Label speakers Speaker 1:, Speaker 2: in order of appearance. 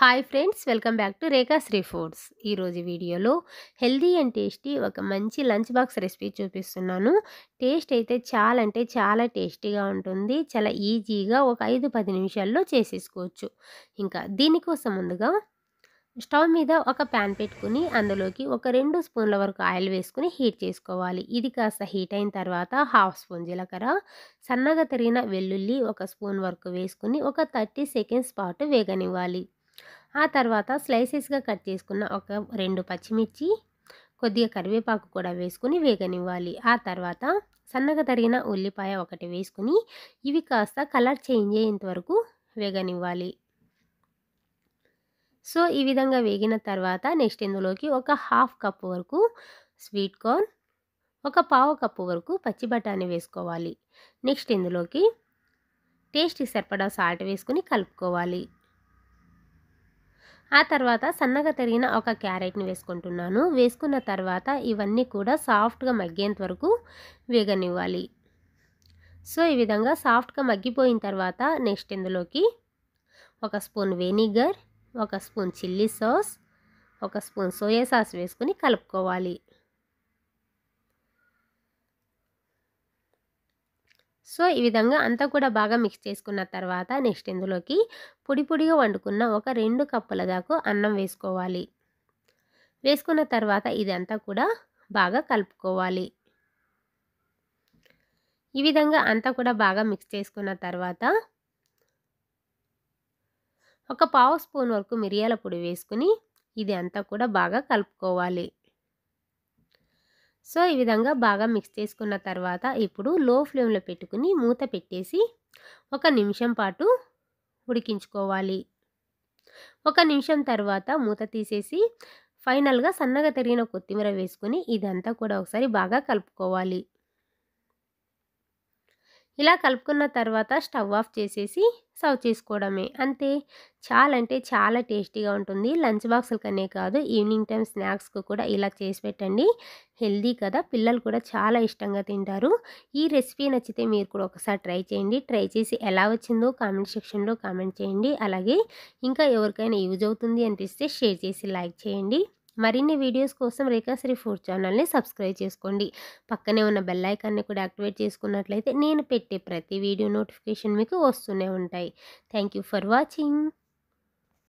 Speaker 1: hi friends welcome back to Rekha Sri Foods ఈరోజు వీడియోలో healthy and tasty ఒక మంచి లంచ్ బాక్స్ రెసిపీ చూపిస్తున్నాను టేస్ట్ అయితే చాలా అంటే చాలా టేస్టీగా ఉంటుంది చాలా ఈజీగా ఒక ఐదు పది నిమిషాల్లో చేసేసుకోవచ్చు ఇంకా దీనికోసం ముందుగా స్టవ్ మీద ఒక ప్యాన్ పెట్టుకుని అందులోకి ఒక రెండు స్పూన్ల వరకు ఆయిల్ వేసుకుని హీట్ చేసుకోవాలి ఇది కాస్త హీట్ అయిన తర్వాత హాఫ్ స్పూన్ జీలకర్ర సన్నగా తరిగిన వెల్లుల్లి ఒక స్పూన్ వరకు వేసుకుని ఒక థర్టీ సెకండ్స్ పాటు వేగనివ్వాలి ఆ తర్వాత స్లైసెస్గా కట్ చేసుకున్న ఒక రెండు పచ్చిమిర్చి కొద్దిగా కరివేపాకు కూడా వేసుకుని వేగనివ్వాలి ఆ తర్వాత సన్నగా తరిగిన ఉల్లిపాయ ఒకటి వేసుకుని ఇవి కాస్త కలర్ చేంజ్ అయ్యేంత వరకు వేగనివ్వాలి సో ఈ విధంగా వేగిన తర్వాత నెక్స్ట్ ఇందులోకి ఒక హాఫ్ కప్ వరకు స్వీట్ కార్న్ ఒక పావు కప్పు వరకు పచ్చి బఠానీ వేసుకోవాలి నెక్స్ట్ ఇందులోకి టేస్ట్కి సరిపడా సాల్ట్ వేసుకుని కలుపుకోవాలి ఆ తర్వాత సన్నగా తరిగిన ఒక క్యారెట్ని వేసుకుంటున్నాను వేసుకున్న తర్వాత ఇవన్నీ కూడా సాఫ్ట్గా మగ్గేంత వరకు వేగనివ్వాలి సో ఈ విధంగా సాఫ్ట్గా మగ్గిపోయిన తర్వాత నెక్స్ట్ ఇందులోకి ఒక స్పూన్ వెనిగర్ ఒక స్పూన్ చిల్లీ సాస్ ఒక స్పూన్ సోయా సాస్ వేసుకుని కలుపుకోవాలి సో ఈ విధంగా అంతా కూడా బాగా మిక్స్ చేసుకున్న తర్వాత నెక్స్ట్ ఇందులోకి పొడి పొడిగా వండుకున్న ఒక రెండు కప్పుల దాకా అన్నం వేసుకోవాలి వేసుకున్న తర్వాత ఇదంతా కూడా బాగా కలుపుకోవాలి ఈ విధంగా అంతా కూడా బాగా మిక్స్ చేసుకున్న తర్వాత ఒక పావు స్పూన్ వరకు మిరియాల పొడి వేసుకుని ఇది అంతా కూడా బాగా కలుపుకోవాలి సో ఈ విధంగా బాగా మిక్స్ చేసుకున్న తర్వాత ఇప్పుడు లో ఫ్లేమ్లో పెట్టుకుని మూత పెట్టేసి ఒక నిమిషం పాటు ఉడికించుకోవాలి ఒక నిమిషం తర్వాత మూత తీసేసి ఫైనల్గా సన్నగా తరిగిన కొత్తిమీర వేసుకొని ఇదంతా కూడా ఒకసారి బాగా కలుపుకోవాలి ఇలా కలుపుకున్న తర్వాత స్టవ్ ఆఫ్ చేసేసి సర్వ్ చేసుకోవడమే అంతే చాలా అంటే చాలా టేస్టీగా ఉంటుంది లంచ్ బాక్సులకనే కాదు ఈవినింగ్ టైం స్నాక్స్కు కూడా ఇలా చేసి పెట్టండి హెల్దీ కదా పిల్లలు కూడా చాలా ఇష్టంగా తింటారు ఈ రెసిపీ నచ్చితే మీరు కూడా ఒకసారి ట్రై చేయండి ట్రై చేసి ఎలా వచ్చిందో కామెంట్ సెక్షన్లో కామెంట్ చేయండి అలాగే ఇంకా ఎవరికైనా యూజ్ అవుతుంది అనిపిస్తే షేర్ చేసి లైక్ చేయండి మరిన్ని వీడియోస్ కోసం రేఖాశ్రీ ఫుడ్ ఛానల్ని సబ్స్క్రైబ్ చేసుకోండి పక్కనే ఉన్న బెల్లైకాన్ని కూడా యాక్టివేట్ చేసుకున్నట్లయితే నేను పెట్టే ప్రతి వీడియో నోటిఫికేషన్ మీకు వస్తూనే ఉంటాయి థ్యాంక్ ఫర్ వాచింగ్